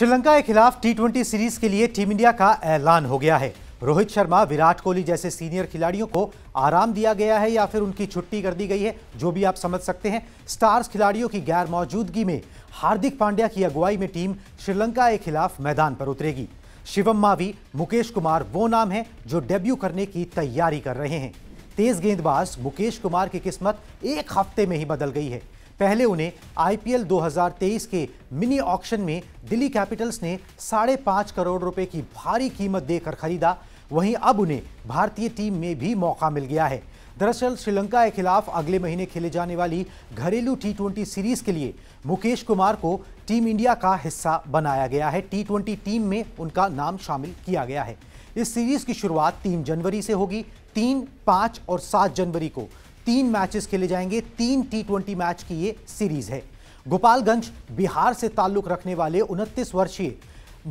श्रीलंका के खिलाफ T series के लिए टीम इंडिया का ऐलान हो गया है रोहित शर्मा विराट कोहली जैसे सीनियर खिलाड़ियों को आराम दिया गया है या फिर उनकी छुट्टी कर दी गई है जो भी आप समझ सकते हैं स्टार्स खिलाड़ियों की गैर मौजूदगी में हार्दिक पांड्या की अगुवाई में टीम श्रीलंका के खिलाफ मैदान पर उतरेगी शिवम मावी मुकेश कुमार वो नाम है जो डेब्यू करने की तैयारी कर रहे हैं तेज गेंदबाज मुकेश कुमार की किस्मत एक हफ्ते में ही बदल गई है पहले उन्हें आईपीएल 2023 के मिनी ऑक्शन में दिल्ली कैपिटल्स ने साढ़े पाँच करोड़ रुपए की भारी कीमत देकर खरीदा वहीं अब उन्हें भारतीय टीम में भी मौका मिल गया है दरअसल श्रीलंका के खिलाफ अगले महीने खेले जाने वाली घरेलू टी सीरीज के लिए मुकेश कुमार को टीम इंडिया का हिस्सा बनाया गया है टी टीम में उनका नाम शामिल किया गया है इस सीरीज की शुरुआत तीन जनवरी से होगी तीन पाँच और सात जनवरी को तीन मैचेस खेले जाएंगे तीन टी मैच की ये सीरीज है गोपालगंज बिहार से ताल्लुक रखने वाले उनतीस वर्षीय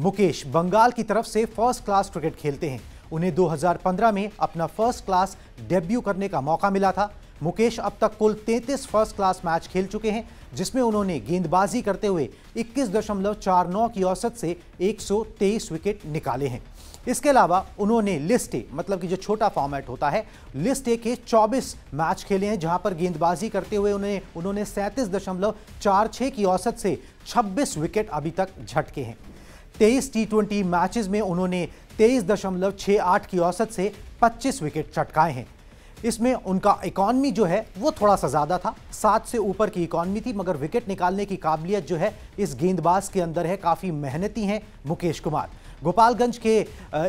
मुकेश बंगाल की तरफ से फर्स्ट क्लास क्रिकेट खेलते हैं उन्हें 2015 में अपना फर्स्ट क्लास डेब्यू करने का मौका मिला था मुकेश अब तक कुल 33 फर्स्ट क्लास मैच खेल चुके हैं जिसमें उन्होंने गेंदबाजी करते हुए 21.49 की औसत से 123 विकेट निकाले हैं इसके अलावा उन्होंने लिस्ट ए मतलब कि जो छोटा फॉर्मेट होता है लिस्ट ए के 24 मैच खेले हैं जहां पर गेंदबाजी करते हुए उन्हें उन्होंने सैंतीस दशमलव चार छः की औसत से छब्बीस विकेट अभी तक झटके हैं तेईस टी ट्वेंटी में उन्होंने तेईस दशमलव छः आठ की औसत से पच्चीस विकेट चटकाए हैं इसमें उनका इकॉनमी जो है वो थोड़ा सा ज़्यादा था सात से ऊपर की इकॉनमी थी मगर विकेट निकालने की काबिलियत जो है इस गेंदबाज के अंदर है काफ़ी मेहनती हैं मुकेश कुमार गोपालगंज के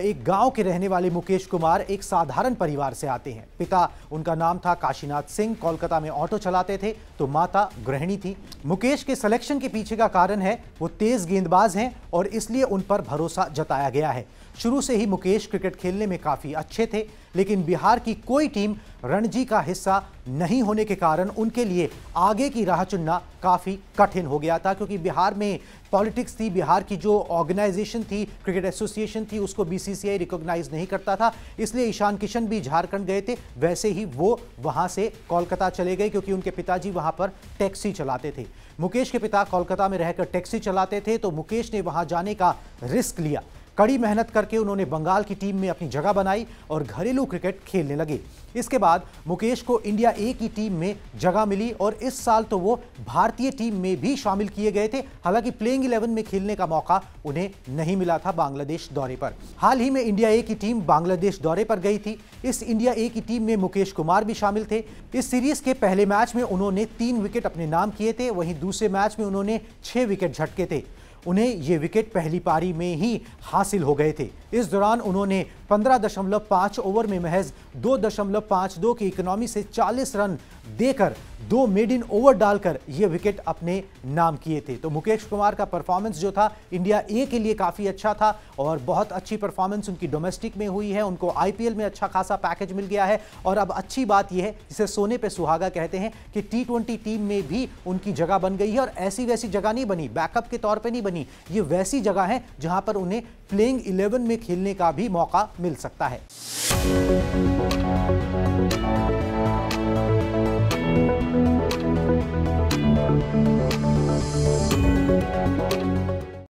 एक गांव के रहने वाले मुकेश कुमार एक साधारण परिवार से आते हैं पिता उनका नाम था काशीनाथ सिंह कोलकाता में ऑटो चलाते थे तो माता गृहिणी थी मुकेश के सिलेक्शन के पीछे का कारण है वो तेज गेंदबाज हैं और इसलिए उन पर भरोसा जताया गया है शुरू से ही मुकेश क्रिकेट खेलने में काफ़ी अच्छे थे लेकिन बिहार की कोई टीम रणजी का हिस्सा नहीं होने के कारण उनके लिए आगे की राह चुनना काफ़ी कठिन हो गया था क्योंकि बिहार में पॉलिटिक्स थी बिहार की जो ऑर्गेनाइजेशन थी क्रिकेट एसोसिएशन थी उसको बीसीसीआई रिकॉग्नाइज नहीं करता था इसलिए ईशान किशन भी झारखंड गए थे वैसे ही वो वहाँ से कोलकाता चले गए क्योंकि उनके पिताजी वहाँ पर टैक्सी चलाते थे मुकेश के पिता कोलकाता में रहकर टैक्सी चलाते थे तो मुकेश ने वहाँ जाने का रिस्क लिया कड़ी मेहनत करके उन्होंने बंगाल की टीम में अपनी जगह बनाई और घरेलू क्रिकेट खेलने लगे इसके बाद मुकेश को इंडिया ए की टीम में जगह मिली और इस साल तो वो भारतीय टीम में भी शामिल किए गए थे हालांकि प्लेइंग 11 में खेलने का मौका उन्हें नहीं मिला था बांग्लादेश दौरे पर हाल ही में इंडिया ए की टीम बांग्लादेश दौरे पर गई थी इस इंडिया ए की टीम में मुकेश कुमार भी शामिल थे इस सीरीज के पहले मैच में उन्होंने तीन विकेट अपने नाम किए थे वहीं दूसरे मैच में उन्होंने छह विकेट झटके थे उन्हें ये विकेट पहली पारी में ही हासिल हो गए थे इस दौरान उन्होंने 15.5 ओवर में महज 2.52 की इकोनॉमी से 40 रन देकर दो मेड इन ओवर डालकर ये विकेट अपने नाम किए थे तो मुकेश कुमार का परफॉर्मेंस जो था इंडिया ए के लिए काफ़ी अच्छा था और बहुत अच्छी परफॉर्मेंस उनकी डोमेस्टिक में हुई है उनको आईपीएल में अच्छा खासा पैकेज मिल गया है और अब अच्छी बात यह है जिसे सोने पर सुहागा कहते हैं कि टी टीम में भी उनकी जगह बन गई है और ऐसी वैसी जगह नहीं बनी बैकअप के तौर पर नहीं बनी ये वैसी जगह है जहाँ पर उन्हें प्लेइंग इलेवन में खेलने का भी मौका मिल सकता है